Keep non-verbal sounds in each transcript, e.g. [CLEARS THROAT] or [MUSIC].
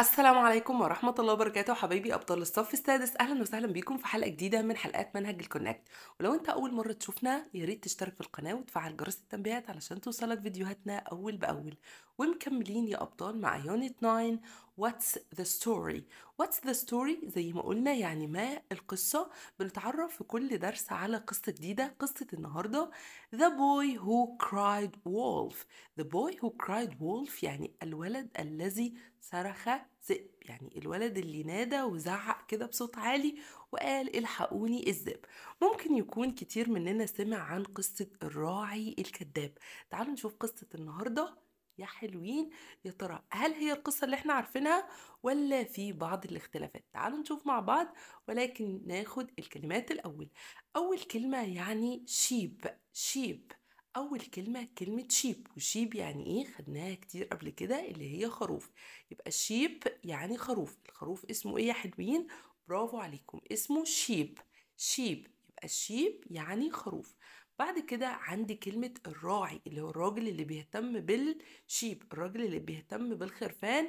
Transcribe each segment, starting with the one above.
السلام عليكم ورحمة الله وبركاته حبايبي أبطال الصف السادس أهلا وسهلا بيكم في حلقة جديدة من حلقات منهج الكونكت ولو أنت أول مرة تشوفنا ياريت تشترك في القناة وتفعل جرس التنبيهات علشان توصلك فيديوهاتنا أول بأول ومكملين يا أبطال مع يونت 9 What's the story What's the story زي ما قلنا يعني ما القصة بنتعرف في كل درس على قصة جديدة قصة النهاردة The boy who cried wolf The boy who cried wolf يعني الولد الذي صرخ ذئب يعني الولد اللي نادى وزعق كده بصوت عالي وقال الحقوني الذئب ممكن يكون كتير مننا سمع عن قصة الراعي الكذاب تعالوا نشوف قصة النهاردة يا حلوين يا ترى هل هي القصة اللي احنا عارفينها ولا في بعض الاختلافات تعالوا نشوف مع بعض ولكن ناخد الكلمات الأول أول كلمة يعني شيب شيب أول كلمة كلمة شيب وشيب يعني إيه خدناها كتير قبل كده اللي هي خروف يبقى الشيب يعني خروف الخروف اسمه إيه يا حلوين برافو عليكم اسمه شيب شيب يبقى الشيب يعني خروف بعد كده عندي كلمة الراعي اللي هو الراجل اللي بيهتم بالشيب الراجل اللي بيهتم بالخرفان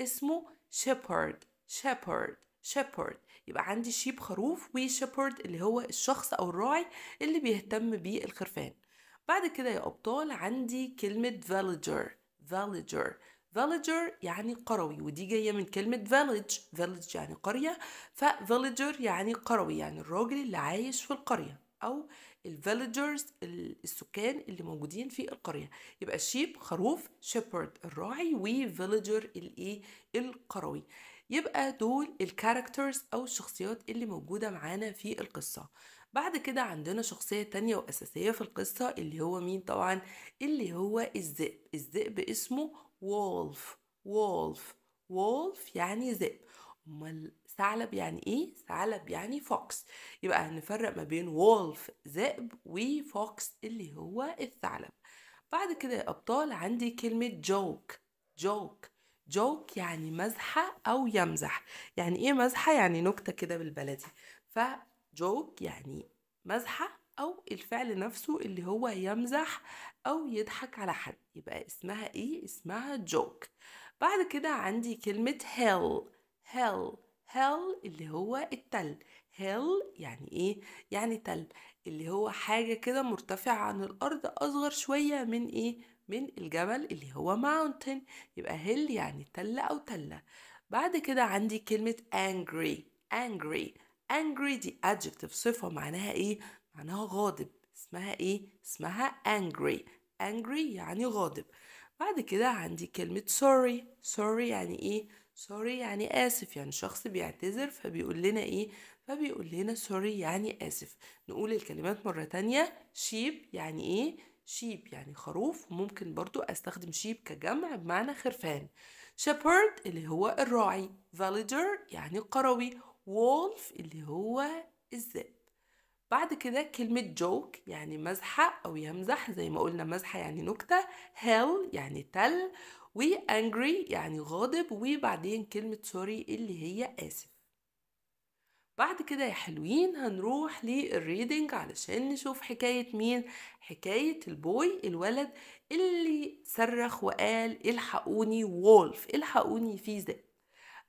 اسمه shepherd shepherd shepherd يبقى عندي شيب خروف وشيبرد اللي هو الشخص أو الراعي اللي بيهتم بالخرفان بعد كده يا أبطال عندي كلمة فاليجر فاليجر فاليجر يعني قروي ودي جايه من كلمه فاليج فاليج يعني قريه ففاليجر يعني قروي يعني الراجل اللي عايش في القريه او الفيلجرز السكان اللي موجودين في القرية يبقى الشيب خروف شيبرد الراعي وفيليجر الايه القروي يبقى دول الكاركترز او الشخصيات اللي موجودة معانا في القصة بعد كده عندنا شخصية تانية وأساسية في القصة اللي هو مين طبعا اللي هو الذئب الذئب اسمه وولف وولف وولف يعني ذئب امال ثعلب يعني ايه ثعلب يعني فوكس يبقى هنفرق ما بين وولف ذئب وفوكس اللي هو الثعلب بعد كده يا ابطال عندي كلمه جوك جوك جوك يعني مزحه او يمزح يعني ايه مزحه يعني نكته كده بالبلدي فجوك يعني مزحه او الفعل نفسه اللي هو يمزح او يضحك على حد يبقى اسمها ايه اسمها جوك بعد كده عندي كلمه هيل هيل هيل اللي هو التل هيل يعني ايه يعني تل اللي هو حاجه كده مرتفعه عن الارض اصغر شويه من ايه من الجبل اللي هو mountain يبقى hill يعني تله او تله بعد كده عندي كلمه angry angry angry دي adjective صفه معناها ايه معناها غاضب اسمها ايه اسمها angry angry يعني غاضب بعد كده عندي كلمه sorry sorry يعني ايه سوري يعني آسف يعني شخص بيعتذر فبيقول لنا إيه فبيقول لنا سوري يعني آسف نقول الكلمات مرة تانية شيب يعني إيه شيب يعني خروف وممكن برضو أستخدم شيب كجمع بمعنى خرفان shepherd اللي هو الراعي فاليدر يعني قروي وولف اللي هو الذئب بعد كده كلمة جوك يعني مزحة أو يمزح زي ما قلنا مزحة يعني نكتة هيل يعني تل وانجري يعني غاضب وبعدين كلمة سوري اللي هي آسف بعد كده يا حلوين هنروح للريدنج علشان نشوف حكاية مين حكاية البوي الولد اللي صرخ وقال الحقوني وولف الحقوني في ذئب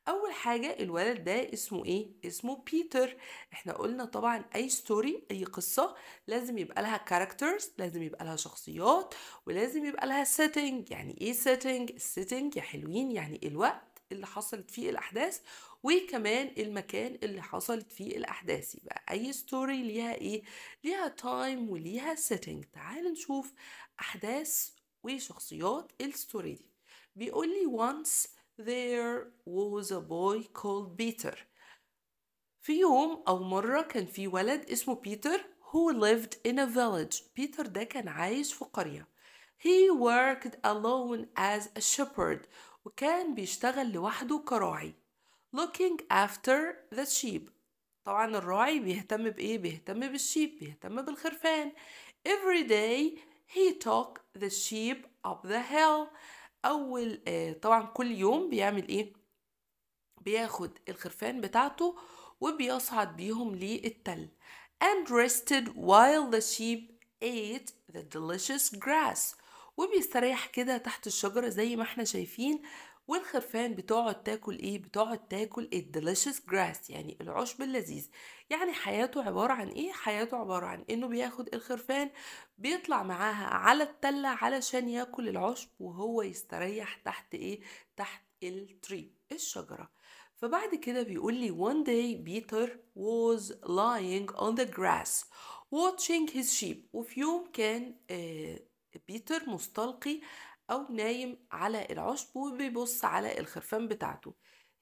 اول حاجه الولد ده اسمه ايه اسمه بيتر احنا قلنا طبعا اي ستوري اي قصه لازم يبقى لها كاركترز لازم يبقى لها شخصيات ولازم يبقى لها سيتنج يعني ايه سيتنج السيتنج يا حلوين يعني الوقت اللي حصلت فيه الأحداث وكمان المكان اللي حصلت فيه الأحداث يبقى أي ستوري ليها إيه؟ ليها تايم وليها سيتنج تعال نشوف أحداث وشخصيات الستوري دي بيقول لي once there was a boy called Peter في يوم أو مرة كان في ولد اسمه بيتر who lived in a village بيتر ده كان عايش في قرية he worked alone as a shepherd وكان بيشتغل لوحده كراعي looking after the sheep طبعا الراعي بيهتم بإيه؟ بيهتم بالشيب بيهتم بالخرفان every day he took the sheep up the hill اول آه، طبعا كل يوم بيعمل ايه بياخد الخرفان بتاعته وبيصعد بيهم للتل and rested while the sheep ate the delicious grass وبيستريح كده تحت الشجرة زي ما احنا شايفين والخرفان بتقعد تاكل ايه بتقعد تاكل الديليشس جراس يعني العشب اللذيذ يعني حياته عبارة عن ايه حياته عبارة عن انه بياخد الخرفان بيطلع معاها على التلة علشان ياكل العشب وهو يستريح تحت ايه تحت التري الشجرة فبعد كده بيقول لي one day Peter was lying on the grass watching his sheep وفي يوم كان بيتر آه، مستلقي أو نايم على العشب وبيبص على الخرفان بتاعته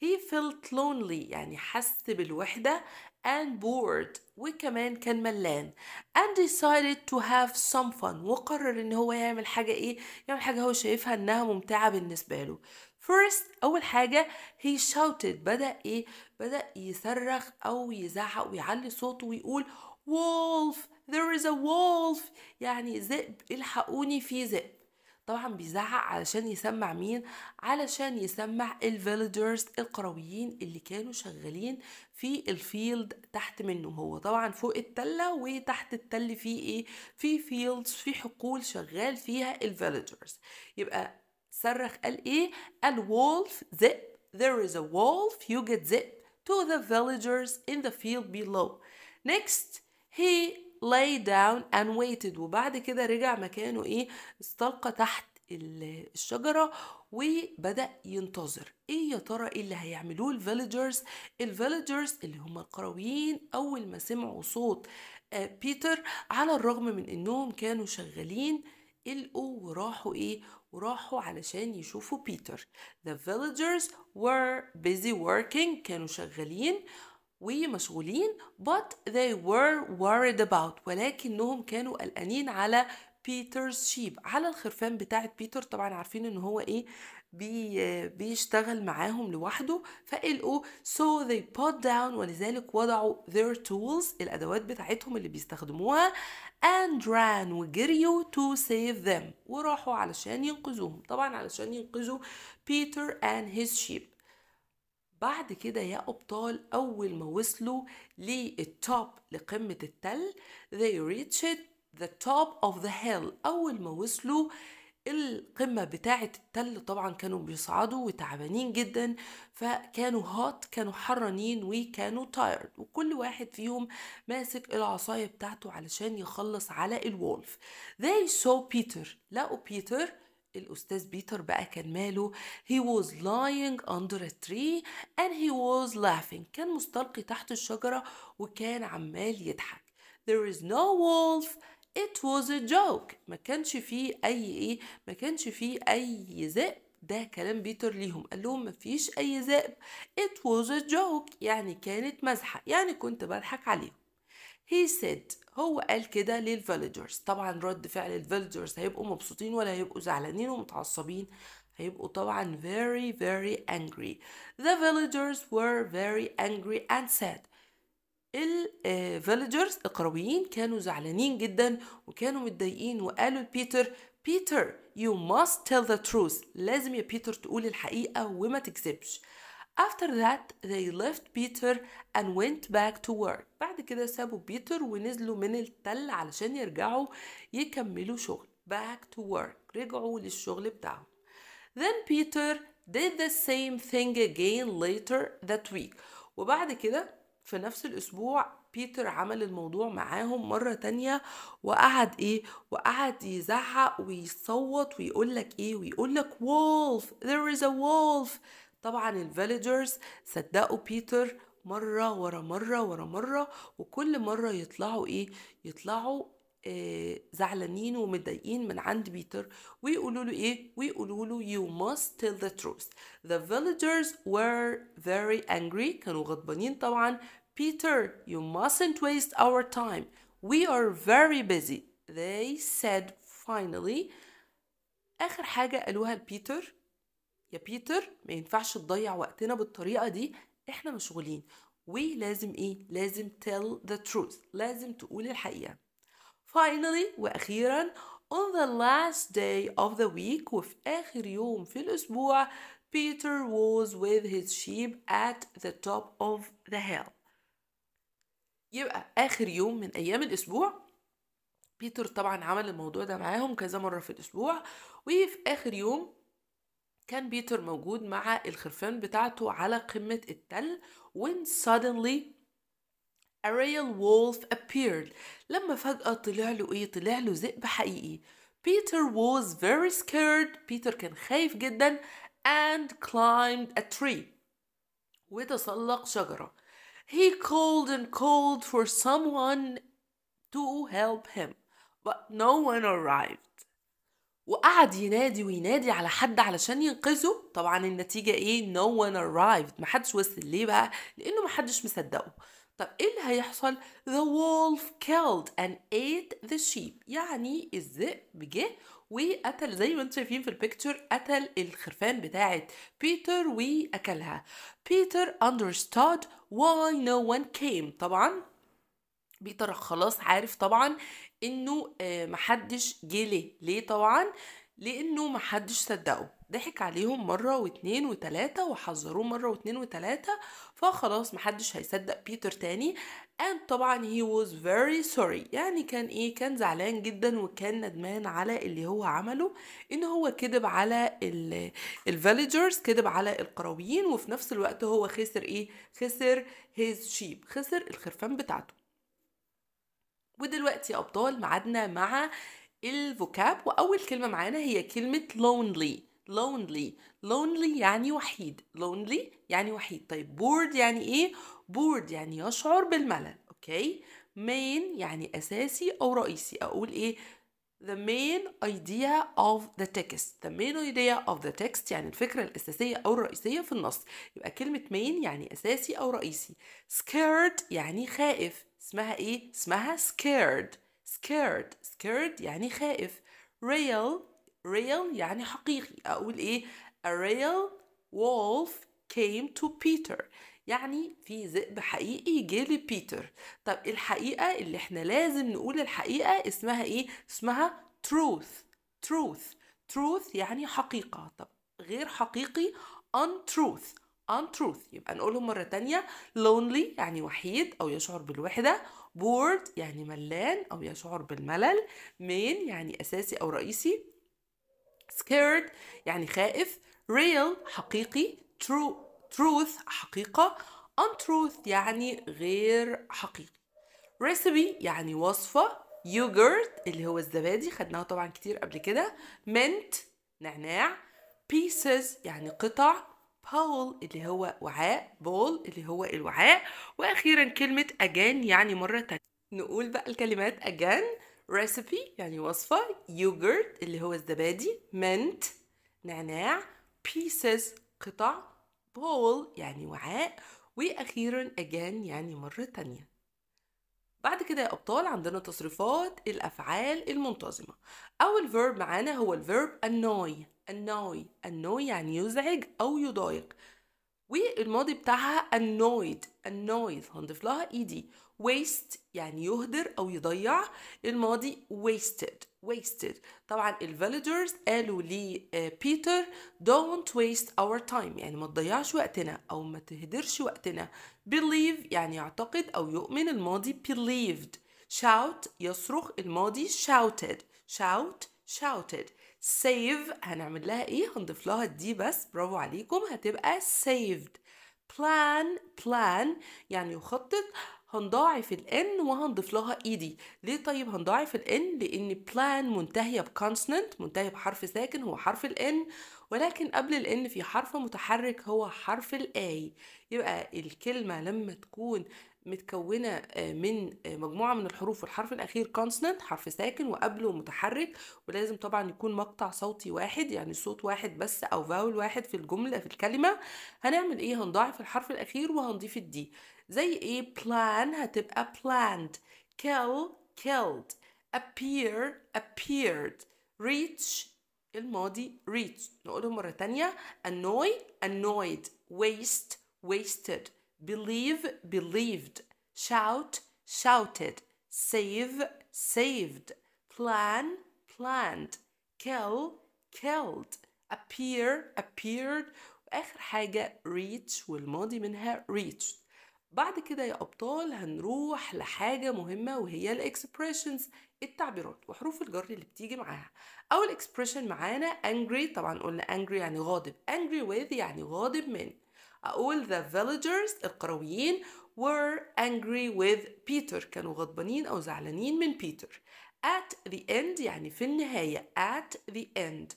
he felt lonely يعني حس بالوحدة and bored وكمان كان ملان and decided to have some fun وقرر ان هو يعمل حاجة ايه يعمل حاجة هو شايفها انها ممتعة بالنسبة له first اول حاجة he shouted بدأ ايه بدأ يصرخ او يزعق ويعلي صوته ويقول wolf there is a wolf يعني ذئب الحقوني في ذئب طبعا بيزعق علشان يسمع مين علشان يسمع الفيلجرز القرويين اللي كانوا شغالين في الفيلد تحت منه هو طبعا فوق التلة وتحت التل في ايه في فيلدز في حقول شغال فيها الفيلجرز يبقى صرخ قال ايه قال wolf there is a wolf you get zip to the villagers in the field below next he lay down and waited وبعد كده رجع مكانه ايه استلقى تحت الشجره وبدا ينتظر ايه يا ترى ايه اللي هيعملوه الفيليجرز الفيليجرز اللي هم القرويين اول ما سمعوا صوت بيتر آه، على الرغم من انهم كانوا شغالين القوا وراحوا ايه وراحوا علشان يشوفوا بيتر the villagers were busy working كانوا شغالين ومشغولين but they were worried about ولكنهم كانوا قلقانين على بيترز شيب على الخرفان بتاعة بيتر طبعا عارفين ان هو ايه بي بيشتغل معاهم لوحده فقلقوا so they put down ولذلك وضعوا their tools الادوات بتاعتهم اللي بيستخدموها and ran وجريوا to save them وراحوا علشان ينقذوهم طبعا علشان ينقذوا بيتر and his sheep بعد كده يا أبطال أول ما وصلوا للتوب لقمة التل they reached the top of the hill أول ما وصلوا القمة بتاعة التل طبعا كانوا بيصعدوا وتعبانين جدا فكانوا هات كانوا حرانين وكانوا تايرد وكل واحد فيهم ماسك العصاية بتاعته علشان يخلص على الولف they saw Peter لقوا بيتر الأستاذ بيتر بقى كان ماله he was lying under a tree and he was laughing كان مستلقي تحت الشجرة وكان عمال يضحك there is no wolf it was a joke ما كانش فيه أي إيه ما كانش فيه أي ذئب ده كلام بيتر ليهم قال لهم مفيش أي ذئب it was a joke يعني كانت مزحة يعني كنت بضحك عليهم he said هو قال كده للفيلجرز طبعا رد فعل الفيلجرز هيبقوا مبسوطين ولا هيبقوا زعلانين ومتعصبين هيبقوا طبعا very very angry the villagers were very angry and sad الفيلجرز آه, القرويين كانوا زعلانين جدا وكانوا متضايقين وقالوا لبيتر بيتر you must tell the truth لازم يا بيتر تقول الحقيقة وما تكذبش After that they left Peter and went back to work بعد كده سابوا بيتر ونزلوا من التل علشان يرجعوا يكملوا شغل back to work رجعوا للشغل بتاعهم then Peter did the same thing again later that week وبعد كده في نفس الأسبوع بيتر عمل الموضوع معاهم مرة تانية وقعد ايه وقعد يزعق ويصوت ويقولك ايه ويقولك wolf there is a wolf طبعا الفيليجرز صدقوا بيتر مرة ورا مرة ورا مرة وكل مرة يطلعوا ايه يطلعوا آه، زعلانين ومتضايقين من عند بيتر ويقولوا له ايه ويقولوا له you must tell the truth the villagers were very angry كانوا غضبانين طبعا بيتر you mustn't waste our time we are very busy they said finally آخر حاجة قالوها لبيتر يا بيتر ما ينفعش تضيع وقتنا بالطريقة دي احنا مشغولين ولازم ايه لازم tell the truth لازم تقول الحقيقة finally واخيرا on the last day of the week وفي اخر يوم في الاسبوع Peter was with his sheep at the top of the hill يبقى اخر يوم من ايام الاسبوع بيتر طبعا عمل الموضوع ده معاهم كذا مرة في الأسبوع وفي آخر يوم كان بيتر موجود مع الخرفان بتاعته على قمة التل when suddenly a real wolf appeared لما فجأة طلع له ايه طلع له ذئب حقيقي Peter was very scared بيتر كان خايف جدا and climbed a tree وتسلق شجرة He called and called for someone to help him but no one arrived وقعد ينادي وينادي على حد علشان ينقذه طبعا النتيجه ايه no one arrived محدش وصل ليه بقى لانه محدش مصدقه طب ايه اللي هيحصل the wolf killed and ate the sheep يعني الذئب جه وقتل زي ما انتم شايفين في البيكتشر قتل الخرفان بتاعه بيتر واكلها بيتر understood why no one came طبعا بيتر خلاص عارف طبعا انه آه، محدش جه ليه ليه طبعا لانه محدش صدقه ضحك عليهم مرة واتنين وتلاتة وحذروه مرة واتنين وتلاتة فخلاص محدش هيصدق بيتر تاني and طبعا he was very sorry يعني كان ايه كان زعلان جدا وكان ندمان على اللي هو عمله ان هو كذب على الفيليجرز كذب على القرويين وفي نفس الوقت هو خسر ايه خسر his sheep خسر الخرفان بتاعته ودلوقتي يا أبطال معادنا مع الفوكاب وأول كلمة معانا هي كلمة lonely lonely lonely يعني وحيد lonely يعني وحيد طيب bored يعني إيه؟ bored يعني يشعر بالملل أوكي main يعني أساسي أو رئيسي أقول إيه؟ the main idea of the text the main idea of the text يعني الفكرة الأساسية أو الرئيسية في النص يبقى كلمة main يعني أساسي أو رئيسي scared يعني خائف اسمها ايه اسمها scared scared scared يعني خائف real real يعني حقيقي اقول ايه a real wolf came to Peter يعني في ذئب حقيقي جه لبيتر طب الحقيقة اللي احنا لازم نقول الحقيقة اسمها ايه اسمها truth truth truth يعني حقيقة طب غير حقيقي untruth untruth يبقى نقولهم مرة تانية lonely يعني وحيد أو يشعر بالوحدة bored يعني ملان أو يشعر بالملل main يعني أساسي أو رئيسي scared يعني خائف real حقيقي true truth حقيقة untruth يعني غير حقيقي recipe يعني وصفة يوجرت اللي هو الزبادي خدناها طبعا كتير قبل كده mint نعناع pieces يعني قطع بول اللي هو وعاء بول اللي هو الوعاء واخيرا كلمه again يعني مره تانية نقول بقى الكلمات again recipe يعني وصفه يوجرت اللي هو الزبادي mint نعناع pieces قطع bowl يعني وعاء واخيرا again يعني مره تانية بعد كده يا أبطال عندنا تصريفات الأفعال المنتظمة أول فيرب معانا هو الفيرب annoy annoy annoy يعني يزعج أو يضايق والماضي بتاعها annoyed annoyed هنضيف لها ed waste يعني يهدر او يضيع الماضي wasted wasted طبعا الفاليدرز قالوا لي بيتر آه، don't waste our time يعني ما تضيعش وقتنا او ما تهدرش وقتنا believe يعني يعتقد او يؤمن الماضي believed shout يصرخ الماضي shouted shout shouted سيف هنعمل لها ايه هنضيف لها دي بس برافو عليكم هتبقى saved plan plan يعني يخطط هنضاعف ال N وهنضيف لها ED ليه طيب هنضاعف ال N لأن plan منتهية بكونسوننت منتهية بحرف ساكن هو حرف ال N ولكن قبل ال N في حرف متحرك هو حرف ال A يبقى الكلمة لما تكون متكونة آه، من آه، مجموعة من الحروف والحرف الأخير كونسوننت حرف ساكن وقبله متحرك ولازم طبعا يكون مقطع صوتي واحد يعني صوت واحد بس أو فاول واحد في الجملة في الكلمة هنعمل إيه هنضاعف الحرف الأخير وهنضيف الدي زي ايه plan هتبقى planned kill killed appear appeared reach الماضي reach نقوله مرة تانية annoy annoyed waste wasted believe believed shout shouted save saved plan planned kill killed appear appeared واخر حاجة reach والماضي منها reached بعد كده يا أبطال هنروح لحاجة مهمة وهي الإكسبريشنز التعبيرات وحروف الجر اللي بتيجي معاها أول إكسبريشن معانا angry طبعا قلنا angry يعني غاضب angry with يعني غاضب من أقول the villagers القرويين were angry with Peter كانوا غضبانين أو زعلانين من بيتر at the end يعني في النهاية at the end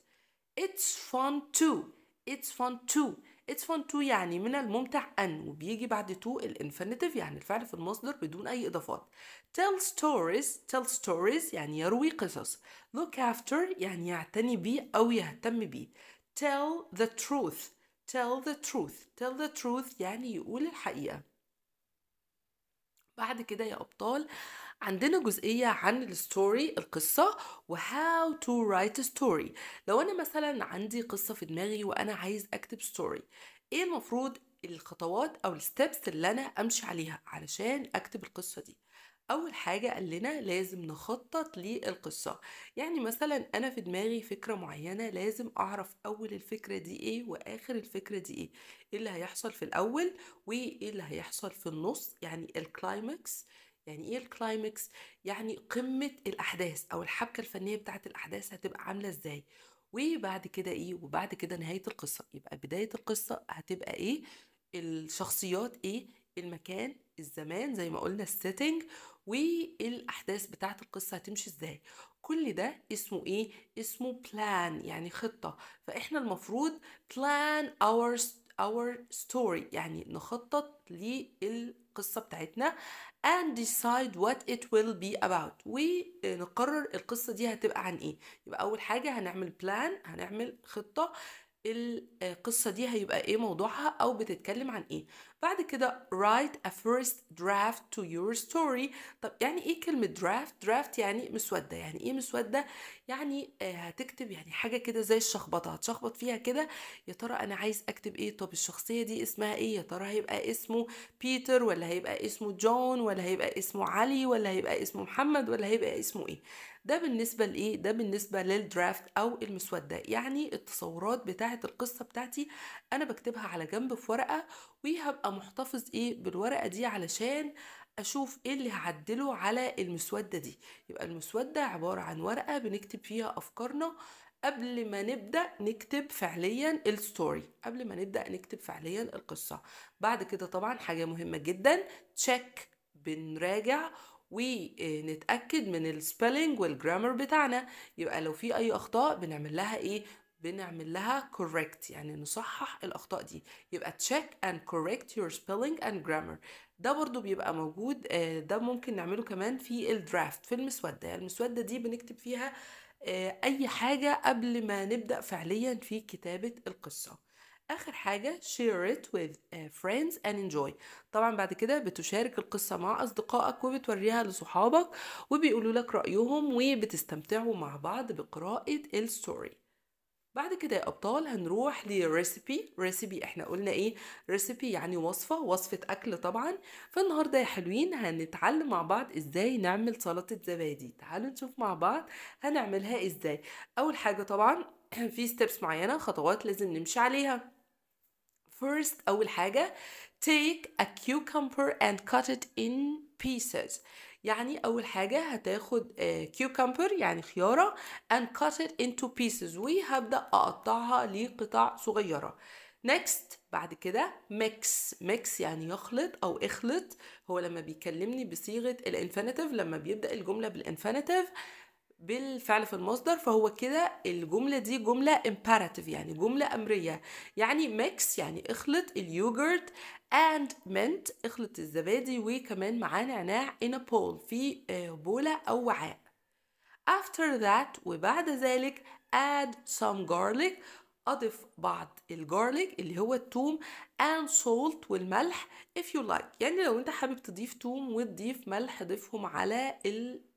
it's fun too it's fun too it's fun to يعني من الممتع أن وبيجي بعد to الانفينيتيف يعني الفعل في المصدر بدون أي إضافات tell stories tell stories يعني يروي قصص look after يعني يعتني بيه أو يهتم بيه tell the truth tell the truth tell the truth يعني يقول الحقيقة بعد كده يا أبطال عندنا جزئية عن الستوري القصة وهاو تو رايت ستوري لو أنا مثلا عندي قصة في دماغي وأنا عايز أكتب ستوري إيه المفروض الخطوات أو الستبس اللي أنا أمشي عليها علشان أكتب القصة دي أول حاجة قال لنا لازم نخطط للقصة يعني مثلا أنا في دماغي فكرة معينة لازم أعرف أول الفكرة دي إيه وآخر الفكرة دي إيه إيه اللي هيحصل في الأول وإيه اللي هيحصل في النص يعني الكلايمكس يعني ايه الكلايمكس يعني قمه الاحداث او الحبكه الفنيه بتاعه الاحداث هتبقى عامله ازاي وبعد كده ايه وبعد كده نهايه القصه يبقى بدايه القصه هتبقى ايه الشخصيات ايه المكان الزمان زي ما قلنا السيتنج والاحداث بتاعه القصه هتمشي ازاي كل ده اسمه ايه اسمه بلان يعني خطه فاحنا المفروض بلان اور our story يعني نخطط للقصة بتاعتنا and decide what it will be about ونقرر القصة دي هتبقى عن ايه يبقى اول حاجة هنعمل plan هنعمل خطة القصة دي هيبقى ايه موضوعها او بتتكلم عن ايه بعد كده write a first draft to your story طب يعني ايه كلمة draft draft يعني مسودة يعني ايه مسودة يعني آه، هتكتب يعني حاجة كده زي الشخبطة هتشخبط فيها كده يا ترى انا عايز اكتب ايه طب الشخصية دي اسمها ايه يا ترى هيبقى اسمه بيتر ولا هيبقى اسمه جون ولا هيبقى اسمه علي ولا هيبقى اسمه محمد ولا هيبقى اسمه ايه ده بالنسبه لايه ده بالنسبه للدرافت او المسوده يعني التصورات بتاعه القصه بتاعتي انا بكتبها على جنب في ورقه وهبقى محتفظ ايه بالورقه دي علشان اشوف ايه اللي هعدله على المسوده دي يبقى المسوده عباره عن ورقه بنكتب فيها افكارنا قبل ما نبدا نكتب فعليا الستوري قبل ما نبدا نكتب فعليا القصه بعد كده طبعا حاجه مهمه جدا تشيك بنراجع ونتاكد آه، من السبelling والجرامر بتاعنا يبقى لو في اي اخطاء بنعمل لها ايه بنعمل لها correct يعني نصحح الأخطاء دي يبقى check and correct your spelling and grammar ده برضو بيبقى موجود آه، ده ممكن نعمله كمان في الدرافت في المسودة يعني المسودة دي بنكتب فيها آه، أي حاجة قبل ما نبدأ فعليا في كتابة القصة آخر حاجة share it with آه، friends and enjoy طبعا بعد كده بتشارك القصة مع أصدقائك وبتوريها لصحابك وبيقولوا لك رأيهم وبتستمتعوا مع بعض بقراءة الستوري بعد كده يا أبطال هنروح لريسيبي ريسيبي احنا قلنا ايه ريسيبي يعني وصفة وصفة أكل طبعا فالنهاردة يا حلوين هنتعلم مع بعض ازاي نعمل سلطة زبادي تعالوا نشوف مع بعض هنعملها ازاي أول حاجة طبعا [CLEARS THROAT] في ستيبس معينة خطوات لازم نمشي عليها First أول حاجة take a cucumber and cut it in pieces يعني أول حاجة هتاخد آه, cucumber يعني خيارة and cut it into pieces وهبدأ أقطعها لقطع صغيرة next بعد كده mix mix يعني يخلط أو اخلط هو لما بيكلمني بصيغة الانفينيتيف لما بيبدأ الجملة بالانفينيتيف بالفعل في المصدر فهو كده الجملة دي جملة imperative يعني جملة أمرية يعني mix يعني اخلط اليوجرت and mint اخلط الزبادي وكمان معاه نعناع in a bowl في آه، بولة أو وعاء after that وبعد ذلك add some garlic أضف بعض الجارليك اللي هو التوم and salt والملح if you like يعني لو انت حابب تضيف توم وتضيف ملح ضيفهم على ال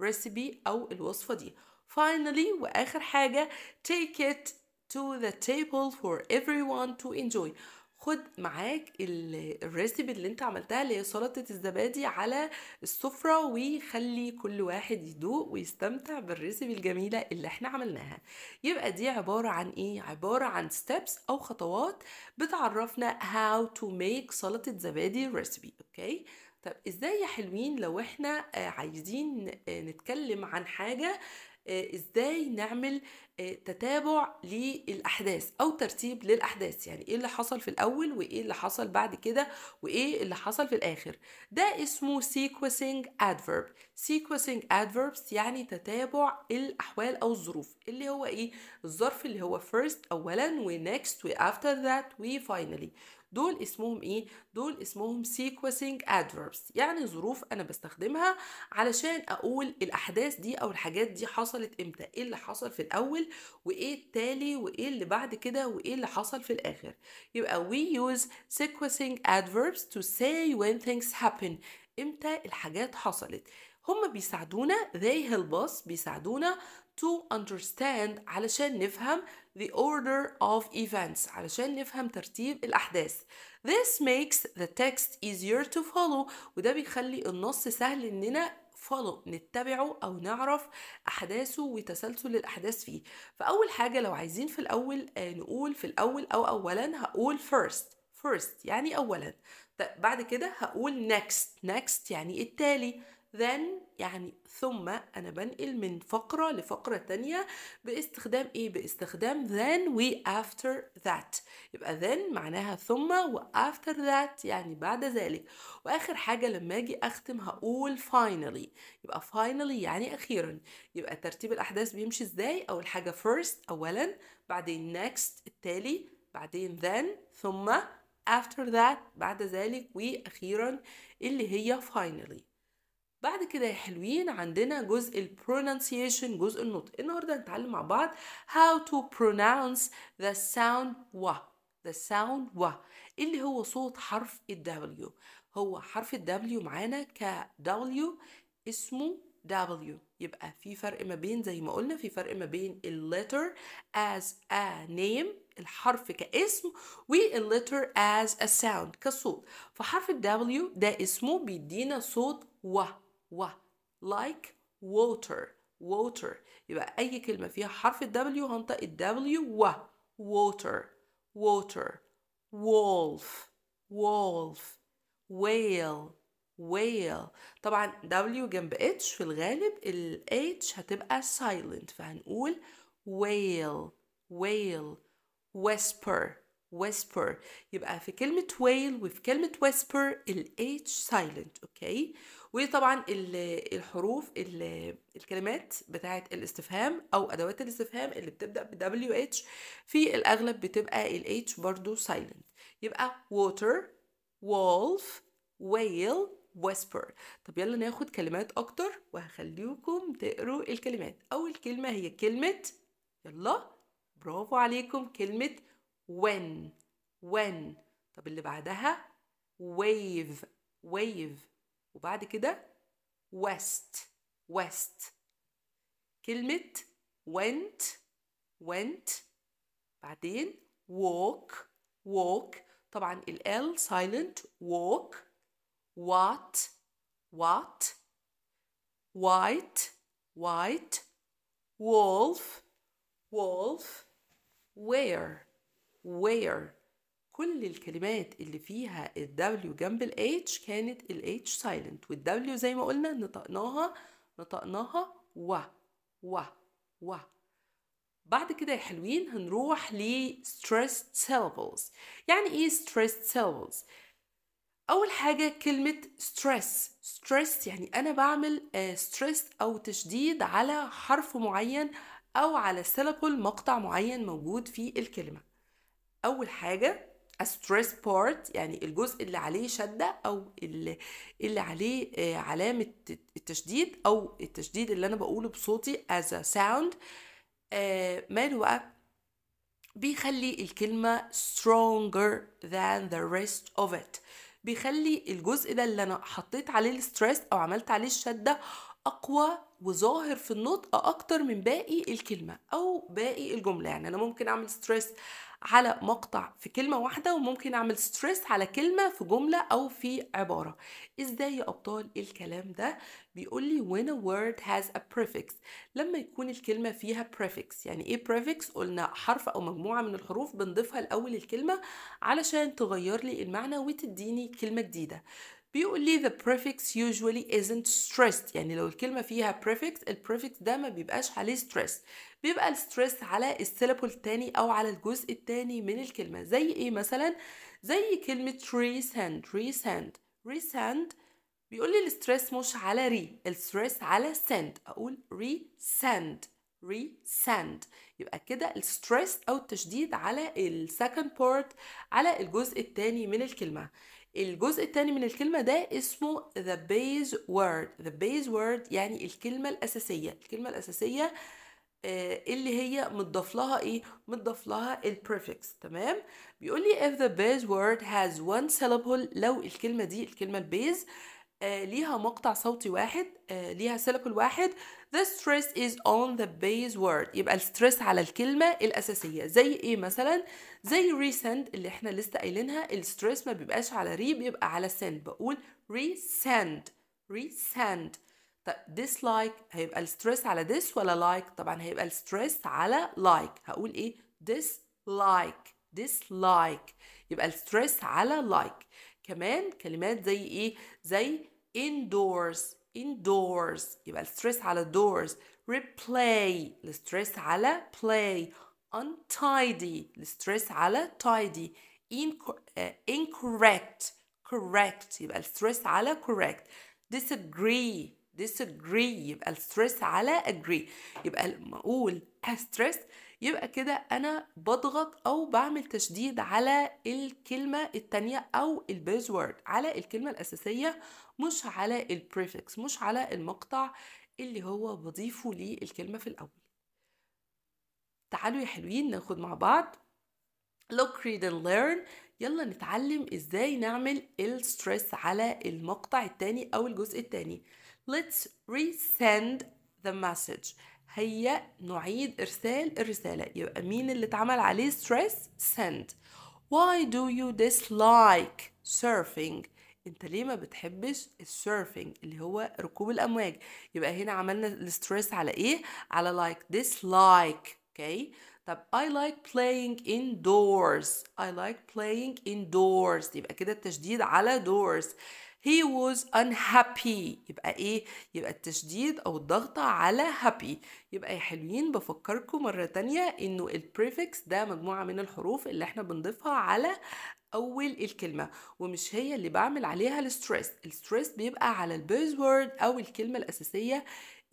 الريسبي آه، أو الوصفة دي finally وآخر حاجة take it to the table for everyone to enjoy خد معاك الريسيبي اللي انت عملتها اللي هي سلطة الزبادي على السفرة وخلي كل واحد يدوق ويستمتع بالريسيبي الجميلة اللي احنا عملناها يبقى دي عبارة عن ايه؟ عبارة عن ستيبس او خطوات بتعرفنا how to make سلطة زبادي ريسيبي اوكي؟ okay? طب ازاي يا حلوين لو احنا آه، عايزين آه، نتكلم عن حاجه آه، ازاي نعمل تتابع للاحداث او ترتيب للاحداث يعني ايه اللي حصل في الاول وايه اللي حصل بعد كده وايه اللي حصل في الاخر ده اسمه sequencing adverb sequencing adverbs يعني تتابع الاحوال او الظروف اللي هو ايه الظرف اللي هو first اولا و next و after that و finally دول اسمهم ايه دول اسمهم sequencing adverbs يعني ظروف انا بستخدمها علشان اقول الاحداث دي او الحاجات دي حصلت امتى ايه اللي حصل في الاول وايه التالي وايه اللي بعد كده وايه اللي حصل في الاخر يبقى we use sequencing adverbs to say when things happen امتى الحاجات حصلت هما بيساعدونا they help us بيساعدونا to understand علشان نفهم the order of events علشان نفهم ترتيب الأحداث this makes the text easier to follow وده بيخلي النص سهل إننا فولو نتبعه او نعرف احداثه وتسلسل الاحداث فيه فاول حاجه لو عايزين في الاول آه، نقول في الاول او اولا هقول first first يعني اولا طيب، بعد كده هقول next next يعني التالي then يعني ثم أنا بنقل من فقرة لفقرة تانية باستخدام إيه؟ باستخدام then و after that يبقى then معناها ثم و after that يعني بعد ذلك وآخر حاجة لما أجي أختم هقول finally يبقى finally يعني أخيرا يبقى ترتيب الأحداث بيمشي إزاي؟ أول حاجة first أولا بعدين next التالي بعدين then ثم after that بعد ذلك وأخيرا اللي هي finally بعد كده يا حلوين عندنا جزء البرونانسيشن جزء النطق النهارده هنتعلم مع بعض how to pronounce the sound و the sound و اللي هو صوت حرف ال W هو حرف ال W معانا ك W اسمه W يبقى في فرق ما بين زي ما قلنا في فرق ما بين الليتر as a name الحرف كاسم والليتر as a sound كصوت فحرف ال W ده اسمه بيدينا صوت و و like water water يبقى أي كلمة فيها حرف ال W هنطق ال W و water water wolf wolf whale whale طبعا W جنب H في الغالب ال H هتبقى silent فهنقول whale whale whisper whisper يبقى في كلمة ويل وفي كلمة whisper ال h silent اوكي وطبعا الحروف الكلمات بتاعة الاستفهام او ادوات الاستفهام اللي بتبدأ ب wh في الاغلب بتبقى ال h برضو silent يبقى water wolf whale whisper طب يلا ناخد كلمات اكتر وهخليكم تقروا الكلمات اول كلمة هي كلمة يلا برافو عليكم كلمة when when طب اللي بعدها wave wave وبعد كده west west كلمة went went بعدين walk walk طبعا ال silent walk what what white white wolf wolf where where كل الكلمات اللي فيها الدبليو جنب الاتش كانت الاتش سايلنت والدبليو زي ما قلنا نطقناها نطقناها و و و بعد كده يا حلوين هنروح ل stressed syllables يعني ايه stressed syllables اول حاجه كلمه stress stress يعني انا بعمل آه، stress او تشديد على حرف معين او على syllable مقطع معين موجود في الكلمه اول حاجه الستريس بارت يعني الجزء اللي عليه شده او اللي, اللي عليه آه، علامه التشديد او التشديد اللي انا بقوله بصوتي as a sound آه، ماله بقى بيخلي الكلمة stronger than the rest of it بيخلي الجزء ده اللي أنا حطيت عليه الستريس أو عملت عليه الشدة أقوى وظاهر في النطق اكتر من باقي الكلمه او باقي الجمله يعني انا ممكن اعمل ستريس على مقطع في كلمه واحده وممكن اعمل ستريس على كلمه في جمله او في عباره ازاي يا ابطال الكلام ده بيقول لي when a word has a prefix لما يكون الكلمه فيها prefix يعني ايه prefix قلنا حرف او مجموعه من الحروف بنضيفها لاول الكلمه علشان تغير لي المعنى وتديني كلمه جديده بيقول لي the prefix usually isn't stressed يعني لو الكلمة فيها prefix ال prefix ده ما بيبقاش عليه stress بيبقى ال stress على السيلابول التاني أو على الجزء التاني من الكلمة زي إيه مثلا؟ زي كلمة recent recent recent بيقول لي الستريس مش على ري الستريس على send أقول resend resend يبقى كده الستريس أو التشديد على السكند بورت على الجزء التاني من الكلمة الجزء الثاني من الكلمة ده اسمه the base word the base word يعني الكلمة الأساسية الكلمة الأساسية آه، اللي هي متضاف لها ايه متضاف لها البريفكس تمام بيقول لي if the base word has one syllable لو الكلمة دي الكلمة base آه، ليها مقطع صوتي واحد آه، ليها syllable واحد the stress is on the base word يبقى الستريس على الكلمة الأساسية زي إيه مثلا زي recent اللي إحنا لسه قايلينها الستريس ما بيبقاش على ري بيبقى على send بقول resend resend طب dislike هيبقى الستريس على this ولا like طبعا هيبقى الستريس على like هقول إيه dislike dislike يبقى الستريس على like كمان كلمات زي ايه زي indoors indoors يبقى الستريس على doors replay الستريس على play untidy الستريس على tidy incorrect correct يبقى الستريس على correct disagree disagree يبقى الستريس على agree يبقى اقول stress يبقى كده انا بضغط او بعمل تشديد على الكلمه التانيه او البيز وورد على الكلمه الاساسيه مش على البريفكس مش على المقطع اللي هو بضيفه للكلمه في الاول تعالوا يا حلوين ناخد مع بعض look read and learn يلا نتعلم ازاي نعمل الستريس على المقطع التاني او الجزء التاني let's resend the message هيا نعيد إرسال الرسالة يبقى مين اللي اتعمل عليه stress send Why do you dislike surfing انت ليه ما بتحبش السيرفينج اللي هو ركوب الامواج يبقى هنا عملنا الستريس على ايه على لايك like, dislike اوكي okay. طب I like playing indoors I like playing indoors يبقى كده التشديد على doors he was unhappy يبقى ايه يبقى التشديد او الضغط على happy يبقى يا حلوين بفكركم مرة تانية انه البريفكس ده مجموعة من الحروف اللي احنا بنضيفها على اول الكلمه ومش هي اللي بعمل عليها الستريس الستريس بيبقى على البيز وورد او الكلمه الاساسيه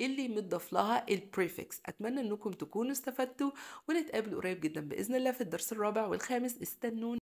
اللي متضاف لها البريفكس اتمنى انكم تكونوا استفدتوا ونتقابل قريب جدا باذن الله في الدرس الرابع والخامس استنوني